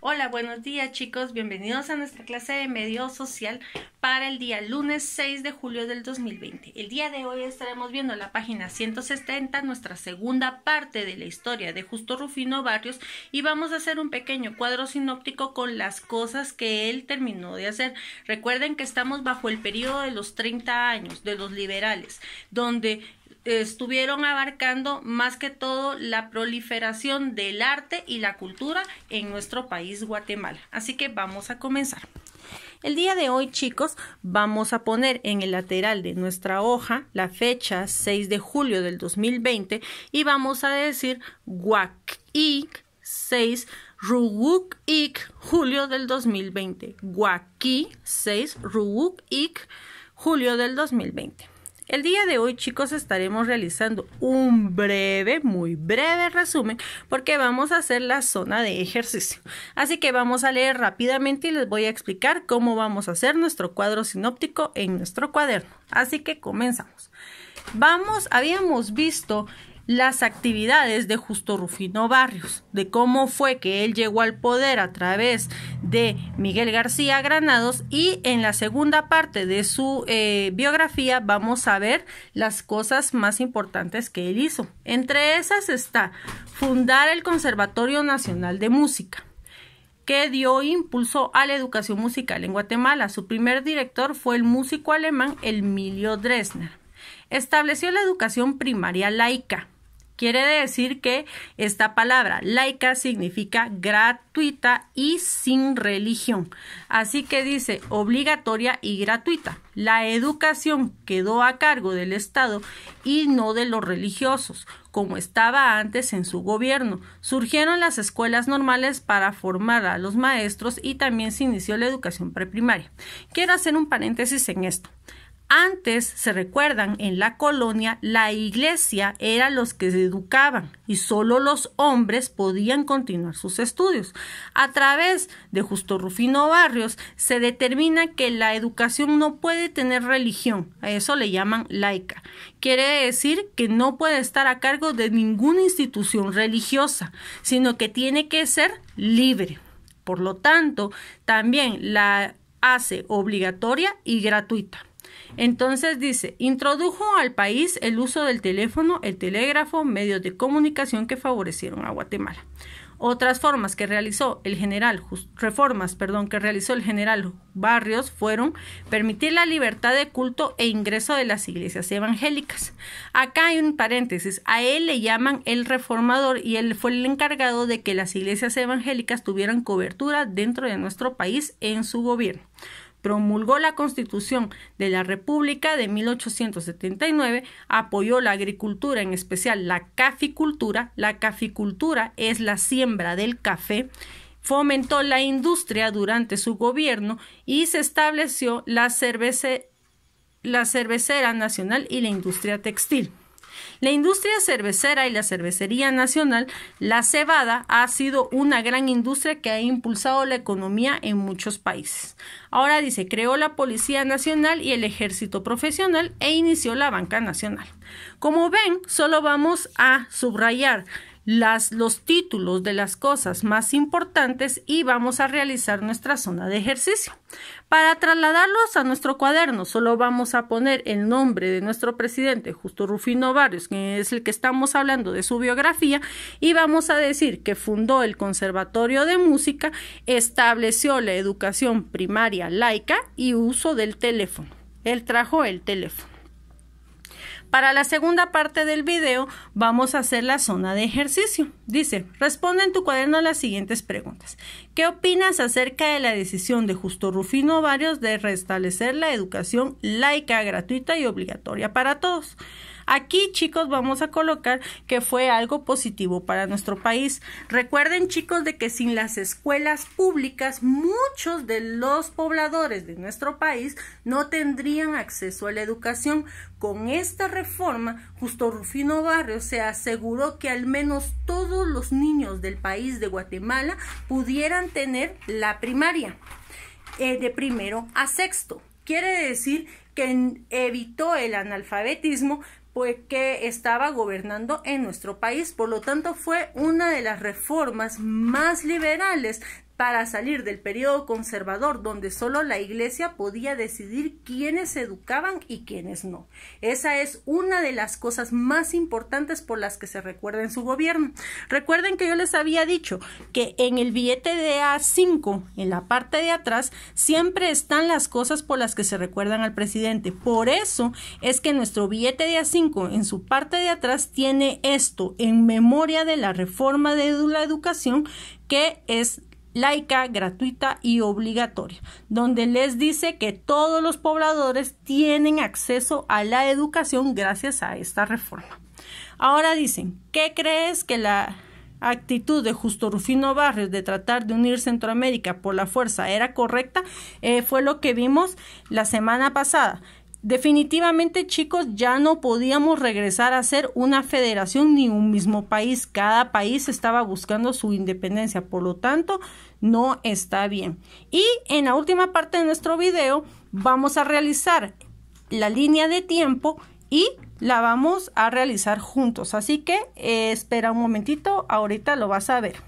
Hola, buenos días chicos, bienvenidos a nuestra clase de medio social para el día lunes 6 de julio del 2020. El día de hoy estaremos viendo la página 170, nuestra segunda parte de la historia de Justo Rufino Barrios y vamos a hacer un pequeño cuadro sinóptico con las cosas que él terminó de hacer. Recuerden que estamos bajo el periodo de los 30 años de los liberales, donde estuvieron abarcando más que todo la proliferación del arte y la cultura en nuestro país Guatemala. Así que vamos a comenzar. El día de hoy, chicos, vamos a poner en el lateral de nuestra hoja la fecha 6 de julio del 2020 y vamos a decir Guac-Ic 6 ruguk julio del 2020. guac 6 ruguk julio del 2020. El día de hoy, chicos, estaremos realizando un breve, muy breve resumen porque vamos a hacer la zona de ejercicio. Así que vamos a leer rápidamente y les voy a explicar cómo vamos a hacer nuestro cuadro sinóptico en nuestro cuaderno. Así que comenzamos. Vamos, habíamos visto las actividades de Justo Rufino Barrios, de cómo fue que él llegó al poder a través de Miguel García Granados y en la segunda parte de su eh, biografía vamos a ver las cosas más importantes que él hizo. Entre esas está fundar el Conservatorio Nacional de Música que dio impulso a la educación musical en Guatemala. Su primer director fue el músico alemán Emilio Dresner estableció la educación primaria laica. Quiere decir que esta palabra laica significa gratuita y sin religión. Así que dice obligatoria y gratuita. La educación quedó a cargo del Estado y no de los religiosos, como estaba antes en su gobierno. Surgieron las escuelas normales para formar a los maestros y también se inició la educación preprimaria. Quiero hacer un paréntesis en esto. Antes, se recuerdan, en la colonia la iglesia era los que se educaban y solo los hombres podían continuar sus estudios. A través de Justo Rufino Barrios se determina que la educación no puede tener religión, a eso le llaman laica. Quiere decir que no puede estar a cargo de ninguna institución religiosa, sino que tiene que ser libre. Por lo tanto, también la hace obligatoria y gratuita. Entonces dice, introdujo al país el uso del teléfono, el telégrafo, medios de comunicación que favorecieron a Guatemala. Otras formas que realizó el general, reformas, perdón, que realizó el general Barrios fueron permitir la libertad de culto e ingreso de las iglesias evangélicas. Acá hay un paréntesis, a él le llaman el reformador y él fue el encargado de que las iglesias evangélicas tuvieran cobertura dentro de nuestro país en su gobierno promulgó la Constitución de la República de 1879, apoyó la agricultura, en especial la caficultura. La caficultura es la siembra del café fomentó la industria durante su gobierno y se estableció la, la cervecera nacional y la industria textil. La industria cervecera y la cervecería nacional, la cebada, ha sido una gran industria que ha impulsado la economía en muchos países. Ahora dice, creó la Policía Nacional y el Ejército Profesional e inició la Banca Nacional. Como ven, solo vamos a subrayar los títulos de las cosas más importantes y vamos a realizar nuestra zona de ejercicio. Para trasladarlos a nuestro cuaderno, solo vamos a poner el nombre de nuestro presidente, Justo Rufino Barrios, que es el que estamos hablando de su biografía, y vamos a decir que fundó el Conservatorio de Música, estableció la educación primaria laica y uso del teléfono. Él trajo el teléfono. Para la segunda parte del video vamos a hacer la zona de ejercicio. Dice, responde en tu cuaderno las siguientes preguntas. ¿Qué opinas acerca de la decisión de Justo Rufino Varios de restablecer la educación laica, gratuita y obligatoria para todos? Aquí, chicos, vamos a colocar que fue algo positivo para nuestro país. Recuerden, chicos, de que sin las escuelas públicas, muchos de los pobladores de nuestro país no tendrían acceso a la educación. Con esta reforma, Justo Rufino Barrio se aseguró que al menos todos los niños del país de Guatemala pudieran tener la primaria eh, de primero a sexto. Quiere decir que evitó el analfabetismo, pues que estaba gobernando en nuestro país. Por lo tanto, fue una de las reformas más liberales para salir del periodo conservador donde solo la iglesia podía decidir quiénes se educaban y quiénes no. Esa es una de las cosas más importantes por las que se recuerda en su gobierno. Recuerden que yo les había dicho que en el billete de A5, en la parte de atrás, siempre están las cosas por las que se recuerdan al presidente. Por eso es que nuestro billete de A5 en su parte de atrás, tiene esto, en memoria de la reforma de la educación, que es laica, gratuita y obligatoria, donde les dice que todos los pobladores tienen acceso a la educación gracias a esta reforma. Ahora dicen, ¿qué crees que la actitud de Justo Rufino Barrios de tratar de unir Centroamérica por la fuerza era correcta? Eh, fue lo que vimos la semana pasada Definitivamente, chicos, ya no podíamos regresar a ser una federación ni un mismo país. Cada país estaba buscando su independencia, por lo tanto, no está bien. Y en la última parte de nuestro video vamos a realizar la línea de tiempo y la vamos a realizar juntos. Así que eh, espera un momentito, ahorita lo vas a ver.